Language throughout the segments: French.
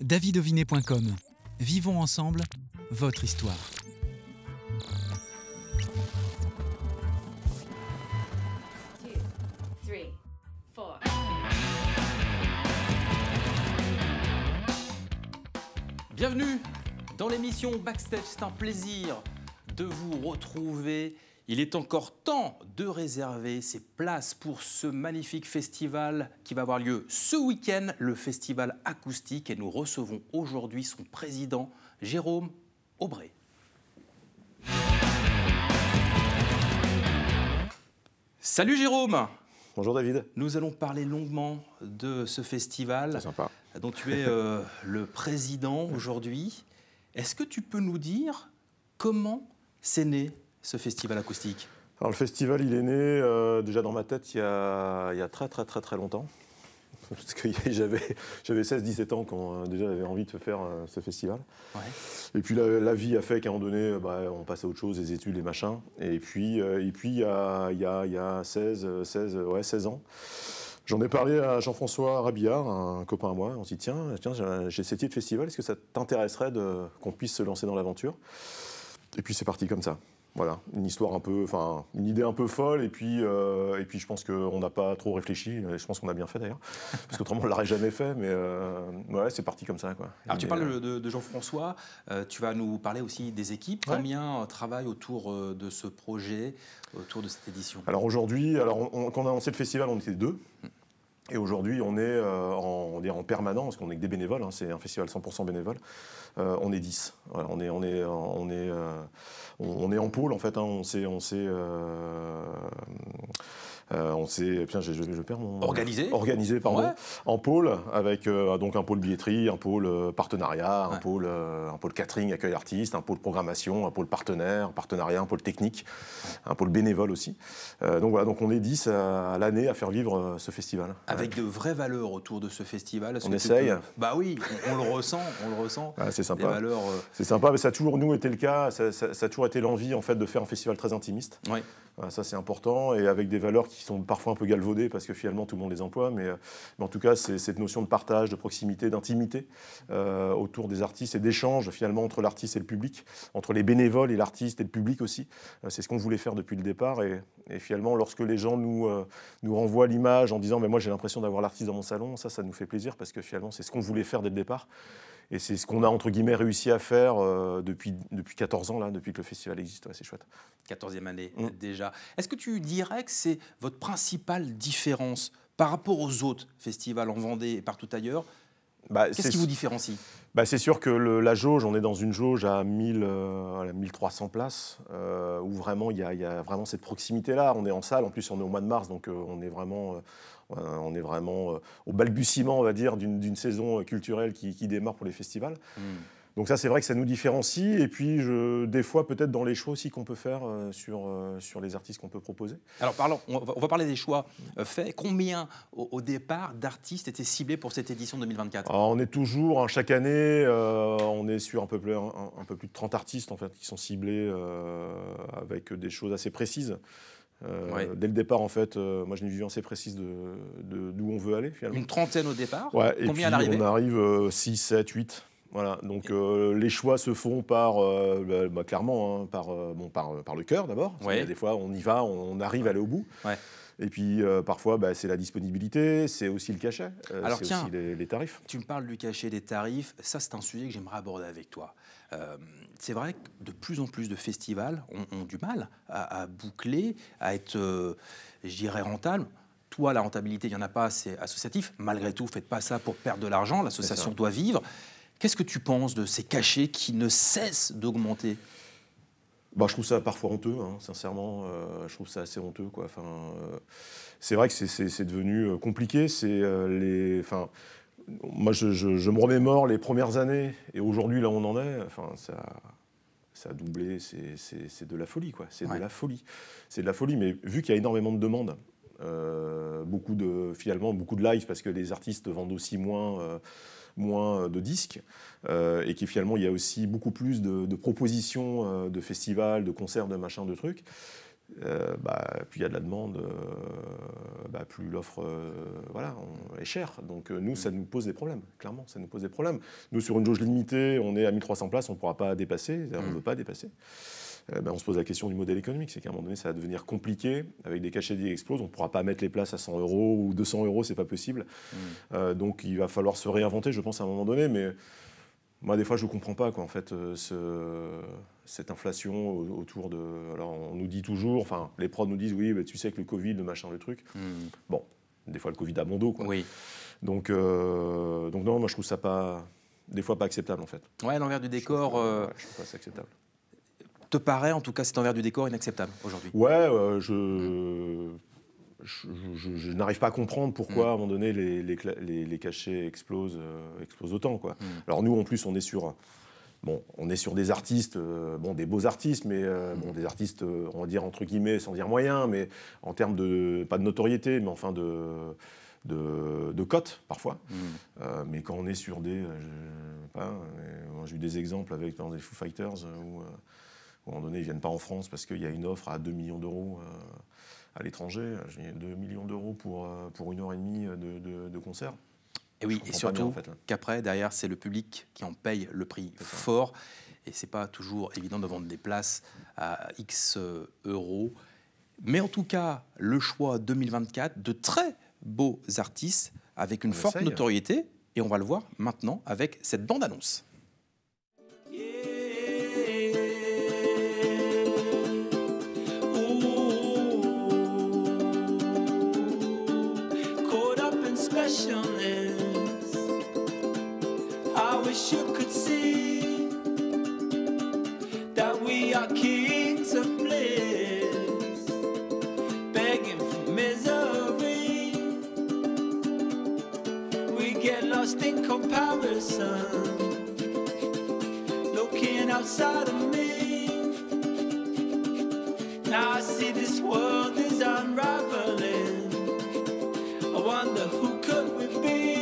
Davidoviné.com Vivons ensemble votre histoire. Bienvenue dans l'émission Backstage, c'est un plaisir de vous retrouver il est encore temps de réserver ses places pour ce magnifique festival qui va avoir lieu ce week-end, le festival acoustique, et nous recevons aujourd'hui son président, Jérôme Aubray. Salut Jérôme Bonjour David. Nous allons parler longuement de ce festival dont tu es euh, le président aujourd'hui. Est-ce que tu peux nous dire comment c'est né ce festival acoustique Alors le festival, il est né euh, déjà dans ma tête il y, a, très très très très longtemps parce que j'avais, 16-17 ans quand euh, déjà j'avais envie de faire euh, ce festival. Et puis la, vie a fait qu'à un moment donné, bah, on passe à autre chose, les études, les machins. Et puis et puis il y a, y, a, y a, 16, 16, ouais, 16 ans, j'en ai parlé à Jean-François Rabillard, un copain à moi. On s'est dit, tiens, tiens j'ai cette idée de festival, est-ce que ça t'intéresserait qu'on puisse se lancer dans l'aventure Et puis c'est parti comme ça. Voilà, une histoire un peu, enfin, une idée un peu folle, et puis, euh, et puis je pense qu'on n'a pas trop réfléchi, et je pense qu'on a bien fait d'ailleurs, parce qu'autrement on l'aurait jamais fait, mais euh, ouais, c'est parti comme ça. Quoi. Alors tu parles euh, de, Jean-François, tu vas nous parler aussi des équipes. Combien travaillent autour de ce projet, autour de cette édition Alors aujourd'hui, alors quand on a lancé le festival, on était deux. Hmm. Et aujourd'hui, on est, euh, en, on en permanence parce qu'on est que des bénévoles, hein, c'est un festival 100% bénévole, euh, on est 10. Voilà, on, est, on, est, euh, on, est, on, est en pôle, en fait, hein, on s'est... On sait euh, euh, on s'est, je, je, je, perds mon organisé, organisé pardon, en pôle avec euh, donc un pôle billetterie, un pôle euh, partenariat, un pôle un pôle catering accueil artiste, un pôle programmation, un pôle partenaire, partenariat, un pôle technique, un pôle bénévole aussi. donc voilà, donc on est 10 à, l'année à faire vivre ce festival. Avec de vraies valeurs autour de ce festival. On essaye. Bah oui, on, le ressent, on le ressent. Ah, c'est sympa. Valeurs... C'est sympa, mais ça a toujours nous été le cas. Ça, a toujours été l'envie en fait de faire un festival très intimiste. Oui. Ah, ça, c'est important. Et avec des valeurs qui sont parfois un peu galvaudées parce que finalement, tout le monde les emploie. Mais, euh, en tout cas, c'est cette notion de partage, de proximité, d'intimité euh, autour des artistes et d'échange finalement entre l'artiste et le public, entre les bénévoles et l'artiste et le public aussi. Euh, c'est ce qu'on voulait faire depuis le départ. Et, finalement, lorsque les gens nous, nous renvoient l'image en disant mais Moi, j'ai l'impression d'avoir l'artiste dans mon salon, ça, ça nous fait plaisir parce que finalement, c'est ce qu'on voulait faire dès le départ. Et c'est ce qu'on a, entre guillemets, réussi à faire euh, depuis, depuis 14 ans, là, depuis que le festival existe. c'est chouette. 14e année mm. déjà. Est-ce que tu dirais que c'est votre principale différence par rapport aux autres festivals en Vendée et partout ailleurs bah, Qu'est-ce qui vous différencie bah, C'est sûr que la jauge, on est dans une jauge à 1000, 1300 euh, places, euh, où vraiment il y, a vraiment cette proximité-là. On est en salle, en plus on est au mois de mars, donc euh, on est vraiment, on est vraiment au balbutiement, on va dire, d'une saison culturelle qui, démarre pour les festivals. Hmm. Donc ça, c'est vrai que ça nous différencie. Et puis, je, des fois, peut-être dans les choix aussi qu'on peut faire euh, sur, euh, sur les artistes qu'on peut proposer. Alors, parlons, on va, parler des choix euh, faits. Combien, au, départ, d'artistes étaient ciblés pour cette édition 2024 Alors, ah, On est toujours, hein, chaque année, on est sur un peu, plus, un, peu plus de 30 artistes, en fait, qui sont ciblés avec des choses assez précises. Dès le départ, en fait, moi j'ai une vision assez précise de, d'où on veut aller finalement. Une trentaine au départ Combien et On arrive 6, 7, 8. Voilà, donc euh, les choix se font par, euh, bah, bah, clairement, hein, par, euh, bon, par, par, le cœur d'abord. Des fois, on y va, on arrive à aller au bout. Et puis parfois, bah, c'est la disponibilité, c'est aussi le cachet, c'est aussi les, tarifs. Tu me parles du cachet, des tarifs. Ça, c'est un sujet que j'aimerais aborder avec toi. c'est vrai que de plus en plus de festivals ont, du mal à, boucler, à être, je dirais, rentable. Toi, la rentabilité, il n'y en a pas, c'est associatif. Malgré tout, faites pas ça pour perdre de l'argent. L'association doit vivre. Qu'est-ce que tu penses de ces cachets qui ne cessent d'augmenter bah, je trouve ça parfois honteux, hein, sincèrement. Euh, je trouve ça assez honteux. Enfin, euh, c'est vrai que c'est devenu euh, compliqué. C'est les. Enfin, moi, je, je, me remémore les premières années et aujourd'hui, là, on en est. Enfin, ça. Ça a doublé, c'est de la folie, quoi. C'est de la folie. C'est de la folie, mais vu qu'il y a énormément de demandes, euh, beaucoup de, finalement, beaucoup de live parce que les artistes vendent aussi moins, euh, moins de disques. Euh, et qui finalement, il y a aussi beaucoup plus de, propositions de festivals, de concerts, de machins, de trucs. Bah, plus il y a de la demande, bah, plus l'offre voilà, est chère. Donc nous, ça nous pose des problèmes, clairement, ça nous pose des problèmes. Nous, sur une jauge limitée, on est à 1300 places, on ne pourra pas dépasser, on ne mm. veut pas dépasser. Euh, bah, on se pose la question du modèle économique. C'est qu'à un moment donné, ça va devenir compliqué. Avec des cachets qui explosent, on ne pourra pas mettre les places à 100 euros ou 200 euros, Ce n'est pas possible. Mmh. Euh, donc il va falloir se réinventer, je pense, à un moment donné. Mais moi, des fois, je ne comprends pas, quoi, fait, euh, cette inflation autour de. Alors, on nous dit toujours, enfin, les prods nous disent, oui, tu sais que le Covid, le machin, le truc. Mmh. Bon, des fois, le Covid a mon dos, quoi. Donc, donc, non, moi, je trouve ça pas. Des fois, pas acceptable, en fait. Ouais, l'envers du décor. Je trouve pas, euh... acceptable paraît, en tout cas cet envers du décor, inacceptable aujourd'hui Ouais, euh, mm. je... Je, n'arrive pas à comprendre pourquoi mm. à un moment donné les, les, cachets explosent, euh, explosent autant. Quoi. Mm. Alors nous en plus on est sur, bon, on est sur des artistes, euh, bon, des beaux artistes, mais bon, des artistes, on va dire entre guillemets, sans dire moyen, mais en termes de, pas de notoriété, mais enfin de, de, de cote parfois. mais quand on est sur des, j'ai eu des exemples avec dans des Foo Fighters où à un moment donné, ils ne viennent pas en France parce qu'il y a une offre à 2 millions d'euros euh, à l'étranger. 2 millions d'euros pour, euh, pour une heure et demie euh, de, concert. Et oui, et surtout qu'après, derrière, c'est le public qui en paye le prix fort. Et c'est pas toujours évident de vendre des places à X euros. Mais en tout cas, le choix 2024 de très beaux artistes avec une forte notoriété. Et on va le voir maintenant avec cette bande-annonce. specialness. I wish you could see that we are kings of bliss, begging for misery. We get lost in comparison, looking outside of me. Now I see this world is unraveled who could we be?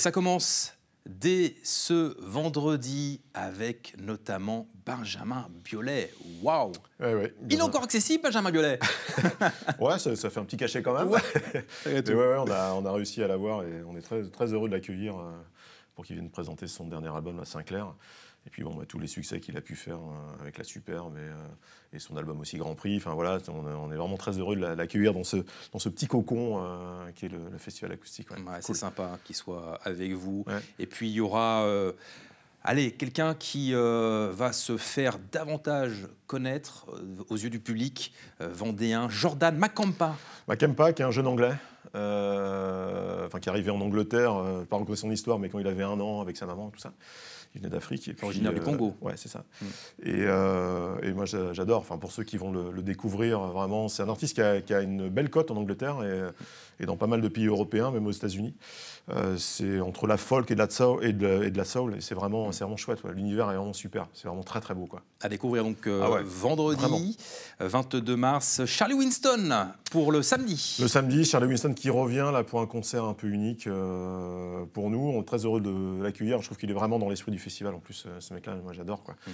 ça commence dès ce vendredi avec notamment Benjamin Biolay. Waouh Il est encore accessible, Benjamin Biolay Ouais, ça, fait un petit cachet quand même. Ouais. on, a, on, a, réussi à l'avoir et on est très, très heureux de l'accueillir euh, pour qu'il vienne présenter son dernier album à Sinclair. Et puis bon, bah, tous les succès qu'il a pu faire euh, avec la Superbe euh, et, son album aussi Grand Prix. Enfin voilà, on, est vraiment très heureux de l'accueillir dans ce, dans ce petit cocon euh, qui est le, festival acoustique. C'est sympa qu'il soit avec vous. Et puis il y aura, allez, quelqu'un qui va se faire davantage connaître aux yeux du public, vendéen, Jordan Macampa. Macampa, qui est un jeune anglais. enfin, qui est arrivé en Angleterre, pas encore son histoire, mais quand il avait un an avec sa maman, tout ça il venait d'Afrique. Et originaire du euh, Congo. Ouais, c'est ça. Mm. Euh, et, moi, j'adore. Enfin, pour ceux qui vont le, découvrir, vraiment, c'est un artiste qui a, une belle cote en Angleterre et, et, dans pas mal de pays européens, même aux États-Unis. Euh, c'est entre la folk et de la soul. Et de, la et c'est vraiment, c'est vraiment chouette. L'univers est vraiment super. C'est vraiment très, très beau. Quoi. À découvrir donc ah vendredi, 22 mars. Charlie Winston pour le samedi. Le samedi, Charlie Winston qui revient là pour un concert un peu unique pour nous. On est très heureux de l'accueillir. Je trouve qu'il est vraiment dans l'esprit du festival. En plus, euh, ce mec-là, moi, j'adore. quoi. Mm.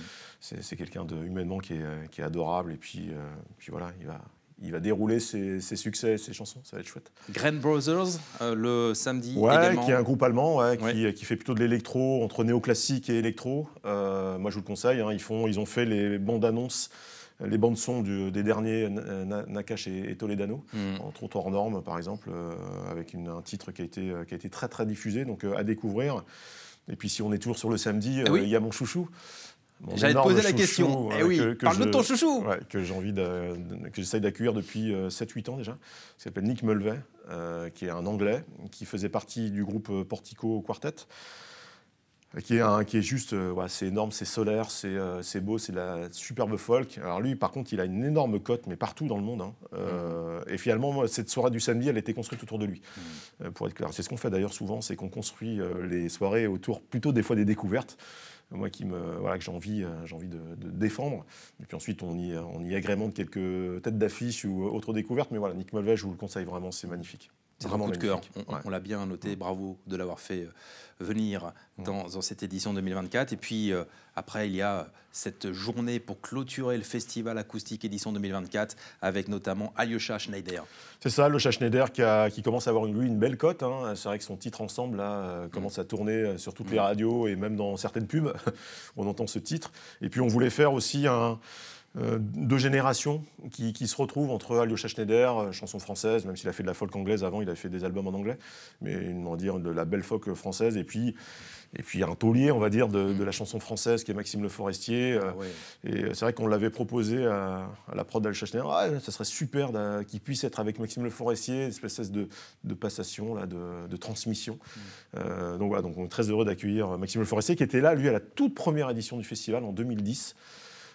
C'est quelqu'un de humainement qui est, euh, qui est adorable. Et puis, euh, puis voilà, il va, il va dérouler ses, ses, succès, ses chansons, ça va être chouette. Grand Brothers, le samedi ouais, qui est un groupe allemand Qui, fait plutôt de l'électro, entre néoclassique et électro. moi, je vous le conseille, hein, ils, font, ils ont fait les bandes annonces, les bandes sons des derniers Nakash et, Toledano, mm. entre autres normes, par exemple, avec une, un titre qui a, été, qui a été très très diffusé, donc à découvrir. Et puis si on est toujours sur le samedi, euh, ah il y a mon chouchou. J'allais te poser la question. Eh euh, oui, parle-nous de ton chouchou. que j'ai envie que j'essaye d'accueillir depuis 7-8 euh, ans déjà. Il s'appelle Nick Mulvey, qui est un Anglais, qui faisait partie du groupe Portico Quartet qui est, un, qui est juste, euh, c'est énorme, c'est solaire, euh, c'est beau, c'est de la superbe folk. Alors lui, par contre, il a une énorme cote, mais partout dans le monde. Hein. Euh, et finalement, cette soirée du samedi, elle a été construite autour de lui. Mmh. pour être clair, c'est ce qu'on fait d'ailleurs souvent, c'est qu'on construit les soirées autour plutôt des fois des découvertes moi qui me, voilà, que j'ai envie, j'ai envie de, défendre. Et puis ensuite, on y, agrémente quelques têtes d'affiches ou autres découvertes. Mais voilà, Nick Mulvey, je vous le conseille vraiment, c'est magnifique. C'est vraiment un coup de cœur. On, l'a bien noté. Bravo de l'avoir fait euh, venir dans, cette édition 2024. Et puis euh, après, il y a cette journée pour clôturer le festival acoustique édition 2024 avec notamment Alyosha Schneider. C'est ça, Alyosha Schneider qui, commence à avoir lui une belle cote. Hein. C'est vrai que son titre ensemble là, euh, mm. commence à tourner sur toutes les mm. radios et même dans certaines pubs. on entend ce titre. Et puis on voulait faire aussi un euh, deux générations qui, se retrouvent entre Alyosha Schneider, euh, chanson française, même s'il a fait de la folk anglaise avant, il a fait des albums en anglais, mais on va dire de la belle folk française, et puis et puis un taulier, on va dire, de, la chanson française qui est Maxime Le Forestier. Euh, ah et c'est vrai qu'on l'avait proposé à, la prod d'Alyosha Schneider, ah, ça serait super qu'il puisse être avec Maxime Le Forestier, une espèce de, de passation, là, de, transmission. Mm. donc voilà, donc on est très heureux d'accueillir Maxime Le Forestier qui était là, lui, à la toute première édition du festival en 2010.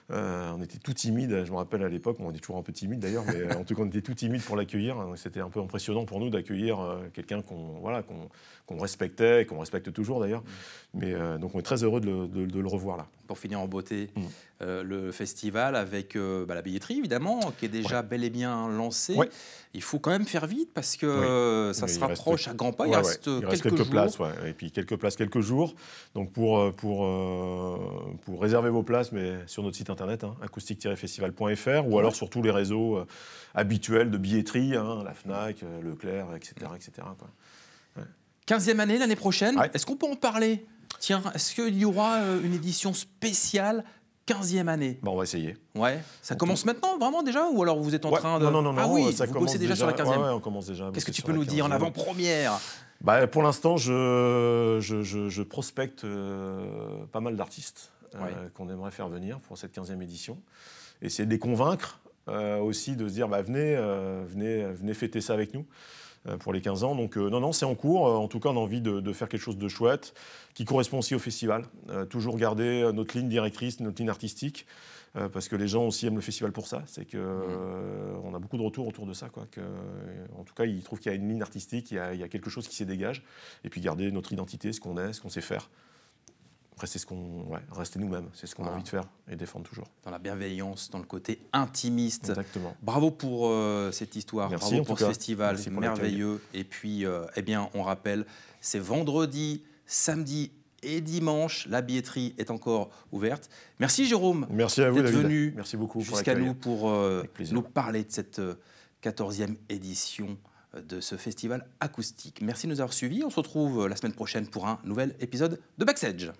Euh, on était tout timide. Je me rappelle à l'époque, on était toujours un peu timide d'ailleurs, mais euh, en tout cas, on était tout timide pour l'accueillir. C'était un peu impressionnant pour nous d'accueillir euh, quelqu'un qu'on voilà, qu'on respectait et qu'on respecte toujours d'ailleurs. Mm. Mais donc, on est très heureux de le, revoir là. Pour finir en beauté, mm. le festival avec bah, la billetterie évidemment, qui est déjà bel et bien lancée. Il faut quand même faire vite parce que ça se rapproche à grands pas. il, reste quelques, jours places, et puis quelques places, quelques jours. Donc pour pour pour réserver vos places, mais sur notre site internet, hein, acoustique-festival.fr, ou alors sur tous les réseaux euh, habituels de billetterie, hein, la FNAC, euh, Leclerc, etc. etc. 15e année l'année prochaine, est-ce qu'on peut en parler Tiens, est-ce qu'il y aura euh, une édition spéciale 15e année. Bon, bah, on va essayer. Ouais. Ça commence maintenant, vraiment déjà Ou alors vous êtes en train de. Ah oui, vous commence déjà, sur la 15e. on commence déjà. Qu'est-ce que tu peux nous dire en avant-première bah, Pour l'instant, je, prospecte pas mal d'artistes. Euh, qu'on aimerait faire venir pour cette 15e édition. Essayer de les convaincre euh, aussi de se dire bah, venez, euh, venez, fêter ça avec nous pour les 15 ans. Donc non, non, c'est en cours. En tout cas, on a envie de, faire quelque chose de chouette qui correspond aussi au festival. toujours garder notre ligne directrice, notre ligne artistique, parce que les gens aussi aiment le festival pour ça. C'est que mmh. on a beaucoup de retours autour de ça, quoi. en tout cas, ils trouvent qu'il y a une ligne artistique, il y a, quelque chose qui se dégage, et puis garder notre identité, ce qu'on est, ce qu'on sait faire ce qu'on. Ouais, rester nous-mêmes, c'est ce qu'on a envie de faire et défendre toujours. Dans la bienveillance, dans le côté intimiste. Exactement. Bravo pour euh, cette histoire, bravo pour ce festival c'est merveilleux. Et puis, euh, eh bien, on rappelle, c'est vendredi, samedi et dimanche, la billetterie est encore ouverte. Merci Jérôme. Merci à vous d'être venu. Merci beaucoup jusqu'à nous pour euh, nous parler de cette 14e édition de ce festival acoustique. Merci de nous avoir suivis. On se retrouve la semaine prochaine pour un nouvel épisode de Backstage.